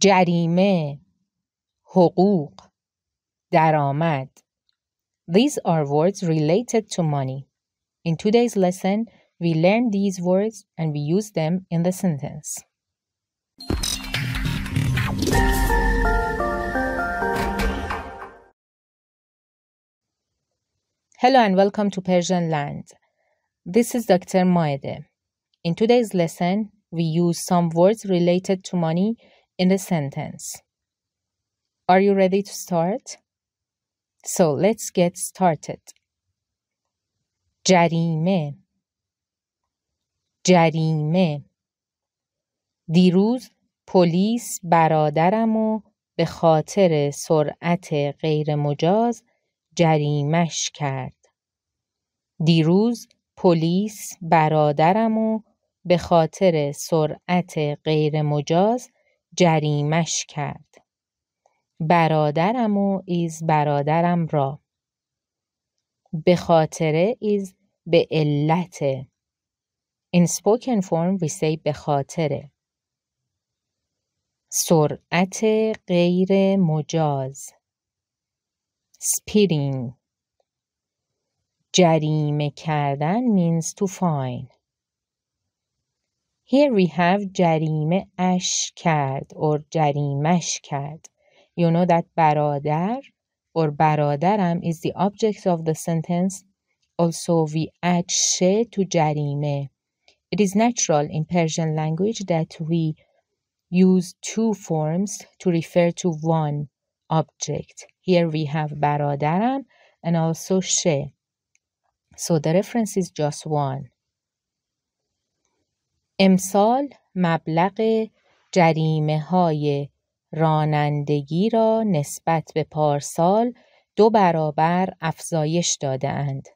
جریمه حقوق درآمد These are words related to money. In today's lesson, we learn these words and we use them in the sentence. Hello and welcome to Persian Land. This is Dr. Maede. In today's lesson, we use some words related to money in a sentence. Are you ready to start? So let's get started. جریمه جریمه دیروز پلیس برادرم و به خاطر سرعت غیرمجاز جریمش کرد. دیروز پلیس برادرمو و به خاطر سرعت غیرمجاز جریمش کرد برادرم و ایز برادرم را به خاطره ایز به علت In spoken form we say به خاطره سرعت غیر مجاز speeding جریمه کردن means to fine Here we have جریمه اش کرد or جریمش کرد. You know that برادر or برادرم is the object of the sentence. Also we add شه to جریمه. It is natural in Persian language that we use two forms to refer to one object. Here we have برادرم and also شه. So the reference is just one. امسال مبلغ جریمه های رانندگی را نسبت به پارسال دو برابر افزایش دادهاند.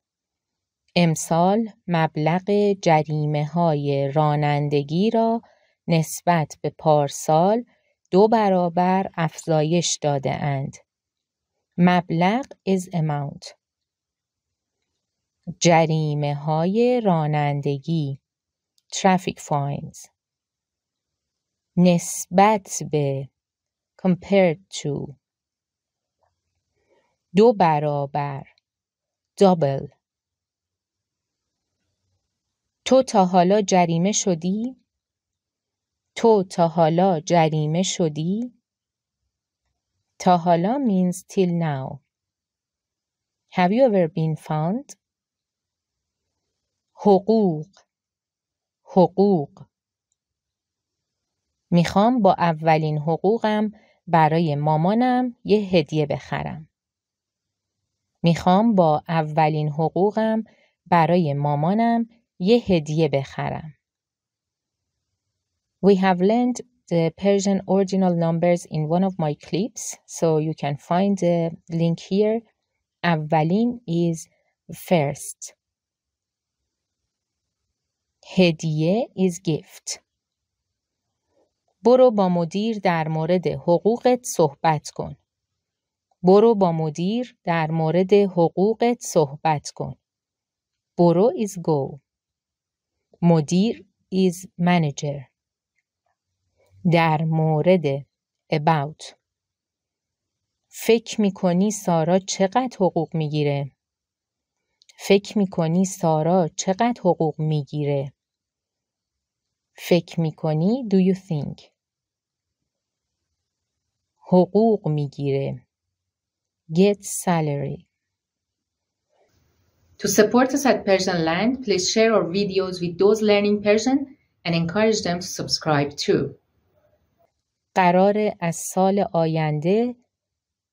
امسال مبلغ جریمه های رانندگی را نسبت به پارسال دو برابر افزایش دادهاند. مبلغ is amount جریمه های رانندگی traffic fines نسبت به compared to دو برابر double تو تا حالا جریمه شدی؟ تو تا حالا جریمه شدی؟ تا حالا means till now. Have you ever been found؟ حقوق حقوق میخوام با اولین حقوقم برای مامانم یه هدیه بخرم. میخوام با اولین حقوقم برای مامانم یه هدیه بخرم. We have learned the Persian original numbers in one of my clips, so you can find the link here. اولین is first. هدیه is gift برو با مدیر در مورد حقوقت صحبت کن برو با مدیر در مورد حقوقت صحبت کن برو is go مدیر is manager در مورد about فکر کنی سارا چقدر حقوق می گیره؟ فکر کنی سارا چقدر حقوق می گیره؟ فکر می کنی؟ do you think حقوق میگیره get salary To support us at Persian Land, please share our videos with those learning Persian and encourage them to subscribe too. قرار از سال آینده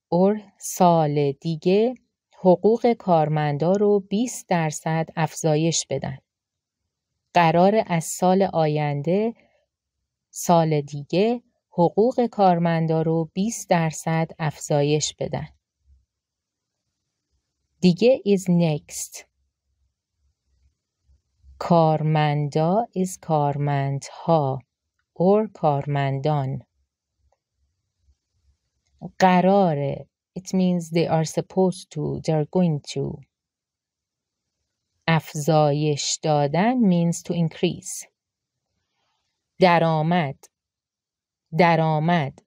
اور سال دیگه حقوق کارمندا رو 20 درصد افزایش بدن. قرار از سال آینده سال دیگه حقوق کارمندا رو 20 درصد افزایش بدن. دیگه is next. کارمندا is کارمندها or کارمندان. قرار it means they are supposed to, they are going to. افزایش دادن means to increase درآمد درآمد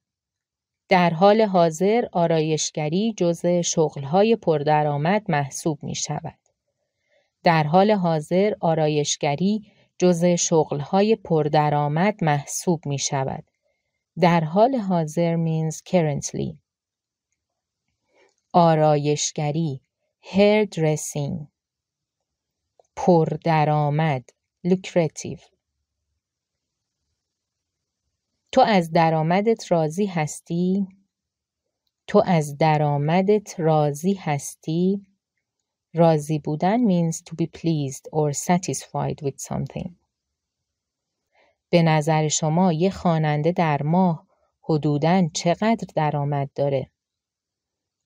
در حال حاضر آرایشگری جزء شغلهای پردرآمد محسوب می شود. در حال حاضر آرایشگری جزء شغلهای پردرآمد محسوب می شود. در حال حاضر means currently. آرایشگری Hairdressing درآمد، lucrative تو از درآمدت راضی هستی تو از درآمدت راضی هستی راضی بودن means to be pleased or satisfied with something به نظر شما یه خواننده در ماه حدوداً چقدر درآمد داره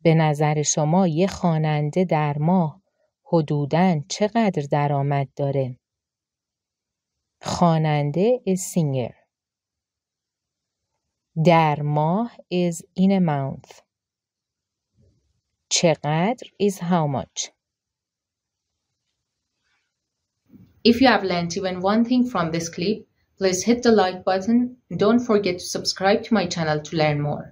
به نظر شما یه خواننده در ماه حدوداً چقدر درآمد داره؟ خواننده is singer در ماه is in a month چقدر is how much If you have learned even one thing from this clip, please hit the like button. Don't forget to subscribe to my channel to learn more.